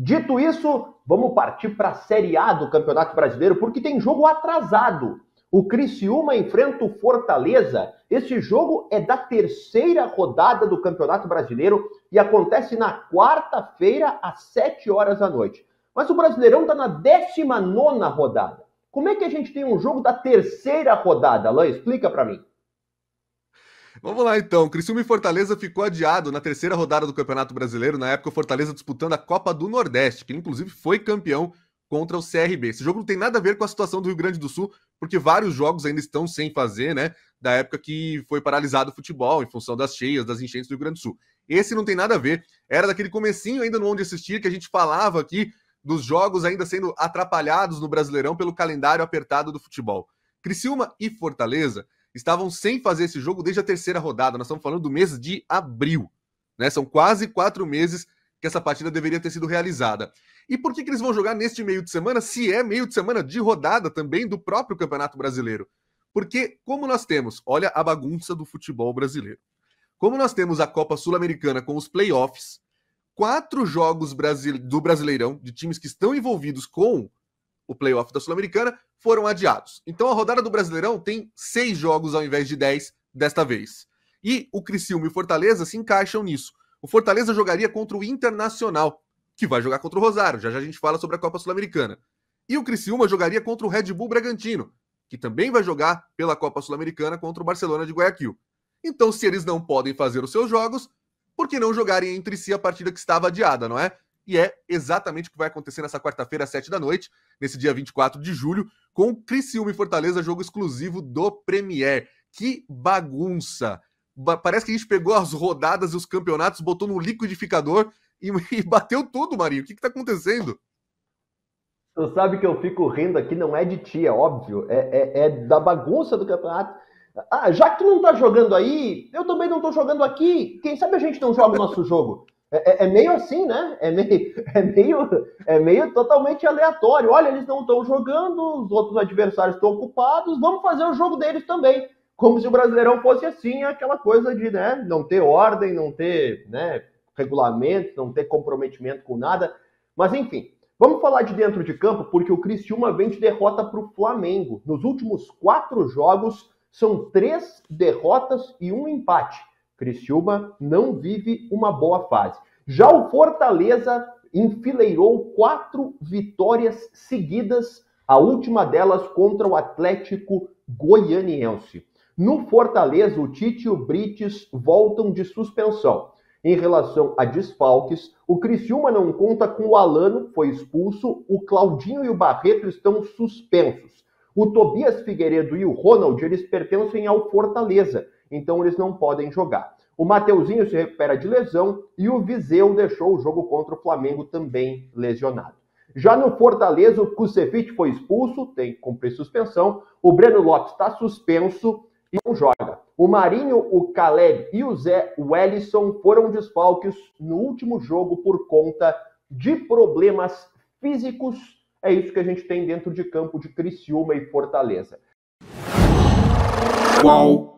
Dito isso, vamos partir para a Série A do Campeonato Brasileiro, porque tem jogo atrasado. O Criciúma enfrenta o Fortaleza. Esse jogo é da terceira rodada do Campeonato Brasileiro e acontece na quarta-feira, às 7 horas da noite. Mas o Brasileirão está na 19 rodada. Como é que a gente tem um jogo da terceira rodada, Alain? Explica para mim. Vamos lá então. Criciúma e Fortaleza ficou adiado na terceira rodada do Campeonato Brasileiro, na época o Fortaleza disputando a Copa do Nordeste, que inclusive foi campeão contra o CRB. Esse jogo não tem nada a ver com a situação do Rio Grande do Sul, porque vários jogos ainda estão sem fazer, né? Da época que foi paralisado o futebol em função das cheias, das enchentes do Rio Grande do Sul. Esse não tem nada a ver. Era daquele comecinho ainda no onde assistir que a gente falava aqui dos jogos ainda sendo atrapalhados no Brasileirão pelo calendário apertado do futebol. Criciúma e Fortaleza estavam sem fazer esse jogo desde a terceira rodada. Nós estamos falando do mês de abril. Né? São quase quatro meses que essa partida deveria ter sido realizada. E por que, que eles vão jogar neste meio de semana, se é meio de semana de rodada também do próprio Campeonato Brasileiro? Porque, como nós temos, olha a bagunça do futebol brasileiro. Como nós temos a Copa Sul-Americana com os playoffs, quatro jogos do Brasileirão, de times que estão envolvidos com o playoff da Sul-Americana, foram adiados. Então a rodada do Brasileirão tem seis jogos ao invés de dez desta vez. E o Criciúma e o Fortaleza se encaixam nisso. O Fortaleza jogaria contra o Internacional, que vai jogar contra o Rosário, já já a gente fala sobre a Copa Sul-Americana. E o Criciúma jogaria contra o Red Bull Bragantino, que também vai jogar pela Copa Sul-Americana contra o Barcelona de Guayaquil. Então, se eles não podem fazer os seus jogos, por que não jogarem entre si a partida que estava adiada, não é? e é exatamente o que vai acontecer nessa quarta-feira, às 7 da noite, nesse dia 24 de julho, com Criciúma e Fortaleza, jogo exclusivo do Premier. Que bagunça! Parece que a gente pegou as rodadas e os campeonatos, botou no liquidificador e, e bateu tudo, Marinho. O que está acontecendo? Tu sabe que eu fico rindo aqui, não é de ti, é óbvio. É, é, é da bagunça do campeonato. Ah, já que tu não tá jogando aí, eu também não tô jogando aqui. Quem sabe a gente não joga o nosso jogo? É, é, é, meio assim, né? É meio, é meio, é meio totalmente aleatório. Olha, eles não estão jogando, os outros adversários estão ocupados, vamos fazer o jogo deles também. Como se o Brasileirão fosse assim, aquela coisa de né, não ter ordem, não ter né, regulamento, não ter comprometimento com nada. Mas enfim, vamos falar de dentro de campo, porque o Criciúma vem de derrota para o Flamengo. Nos últimos quatro jogos, são três derrotas e um empate. Criciúma não vive uma boa fase. Já o Fortaleza enfileirou quatro vitórias seguidas, a última delas contra o Atlético Goianiense. No Fortaleza, o Tite e o Brites voltam de suspensão. Em relação a desfalques, o Criciúma não conta com o Alano, foi expulso, o Claudinho e o Barreto estão suspensos. O Tobias Figueiredo e o Ronald, eles pertencem ao Fortaleza, então eles não podem jogar. O Mateuzinho se recupera de lesão e o Viseu deixou o jogo contra o Flamengo também lesionado. Já no Fortaleza, o Kusevich foi expulso, tem que cumprir suspensão. O Breno Lopes está suspenso e não joga. O Marinho, o Caleb e o Zé Wellison foram desfalques no último jogo por conta de problemas físicos. É isso que a gente tem dentro de campo de Criciúma e Fortaleza. Uau.